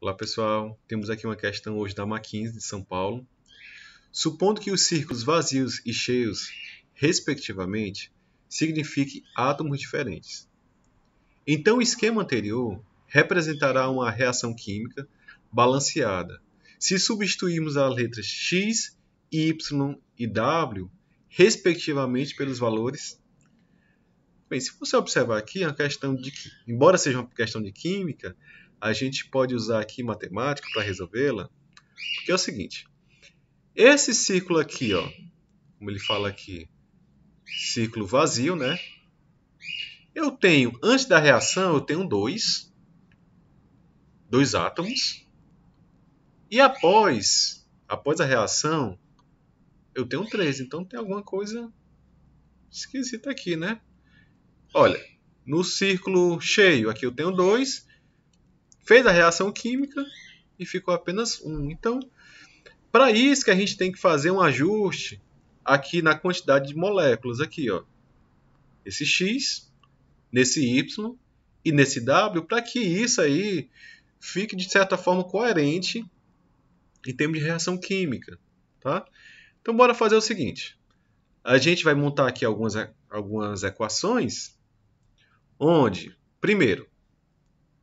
Olá pessoal, temos aqui uma questão hoje da Maquins de São Paulo. Supondo que os círculos vazios e cheios, respectivamente, signifiquem átomos diferentes. Então o esquema anterior representará uma reação química balanceada. Se substituirmos as letras x, y e w, respectivamente, pelos valores. Bem, se você observar aqui, é uma questão de que, embora seja uma questão de química, a gente pode usar aqui matemática para resolvê-la, porque é o seguinte: esse círculo aqui, ó, como ele fala aqui, círculo vazio, né? Eu tenho, antes da reação, eu tenho dois, dois átomos. E após, após a reação, eu tenho três. Então tem alguma coisa esquisita aqui, né? Olha, no círculo cheio, aqui eu tenho dois fez a reação química e ficou apenas um. Então, para isso que a gente tem que fazer um ajuste aqui na quantidade de moléculas aqui, ó. Esse x, nesse y e nesse w, para que isso aí fique de certa forma coerente em termos de reação química, tá? Então bora fazer o seguinte. A gente vai montar aqui algumas algumas equações onde, primeiro,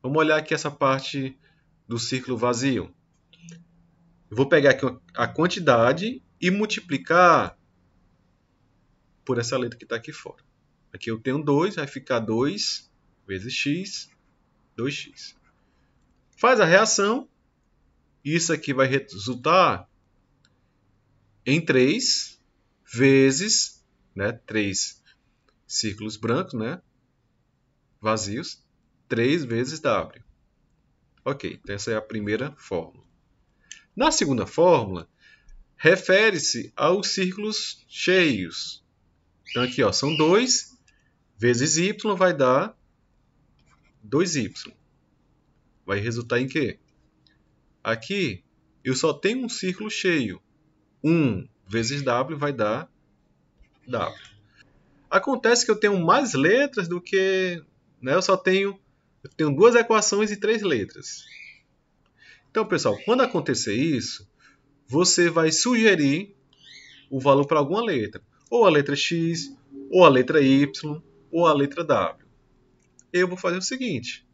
Vamos olhar aqui essa parte do círculo vazio. Eu vou pegar aqui a quantidade e multiplicar por essa letra que está aqui fora. Aqui eu tenho 2, vai ficar 2 vezes x, 2x. Faz a reação. Isso aqui vai resultar em 3 vezes né, 3 círculos brancos né, vazios 3 vezes W. Ok, então essa é a primeira fórmula. Na segunda fórmula, refere-se aos círculos cheios. Então aqui ó, são 2 vezes y vai dar 2y. Vai resultar em quê? Aqui eu só tenho um círculo cheio. 1 vezes w vai dar w. Acontece que eu tenho mais letras do que. Né, eu só tenho eu tenho duas equações e três letras. Então, pessoal, quando acontecer isso, você vai sugerir o valor para alguma letra. Ou a letra X, ou a letra Y, ou a letra W. Eu vou fazer o seguinte.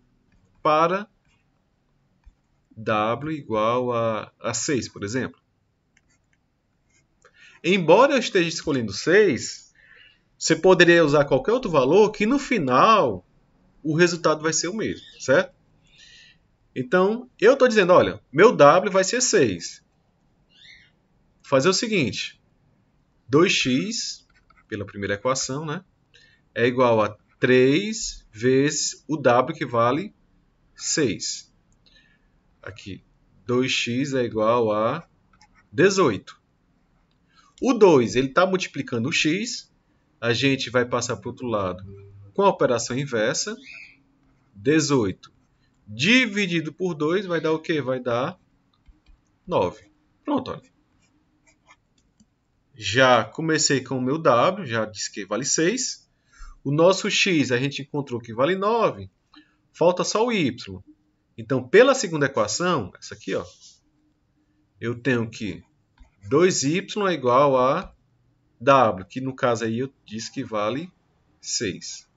Para W igual a, a 6, por exemplo. Embora eu esteja escolhendo 6, você poderia usar qualquer outro valor que no final o resultado vai ser o mesmo, certo? Então, eu estou dizendo, olha, meu W vai ser 6. Vou fazer o seguinte, 2x, pela primeira equação, né, é igual a 3 vezes o W que vale 6. Aqui, 2x é igual a 18. O 2, ele está multiplicando o x, a gente vai passar para o outro lado com a operação inversa, 18 dividido por 2 vai dar o quê? Vai dar 9. Pronto, olha. Já comecei com o meu W, já disse que vale 6. O nosso X a gente encontrou que vale 9. Falta só o Y. Então, pela segunda equação, essa aqui, ó, eu tenho que 2y é igual a W, que no caso aí eu disse que vale 6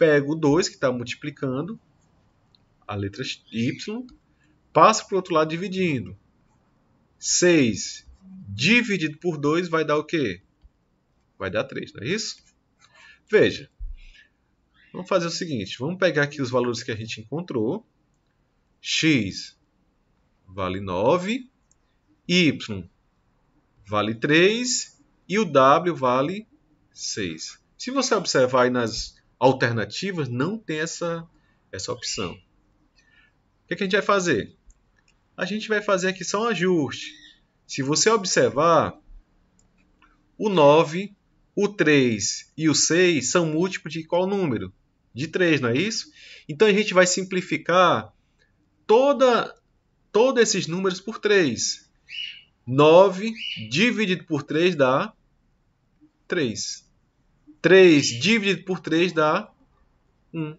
pego o 2, que está multiplicando, a letra y, passo para o outro lado dividindo. 6 dividido por 2 vai dar o quê? Vai dar 3, não é isso? Veja, vamos fazer o seguinte, vamos pegar aqui os valores que a gente encontrou. x vale 9, y vale 3 e o w vale 6. Se você observar aí nas alternativas não tem essa, essa opção. O que, é que a gente vai fazer? A gente vai fazer aqui só um ajuste. Se você observar, o 9, o 3 e o 6 são múltiplos de qual número? De 3, não é isso? Então a gente vai simplificar toda, todos esses números por 3. 9 dividido por 3 dá 3. 3 dividido por 3 dá 1.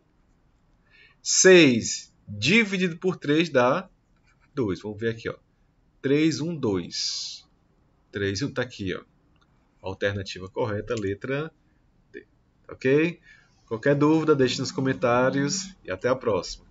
6 dividido por 3 dá 2. Vamos ver aqui, ó. 3, 1, 2. 3, está aqui, ó. Alternativa correta, letra D. Tá ok? Qualquer dúvida, deixe nos comentários e até a próxima.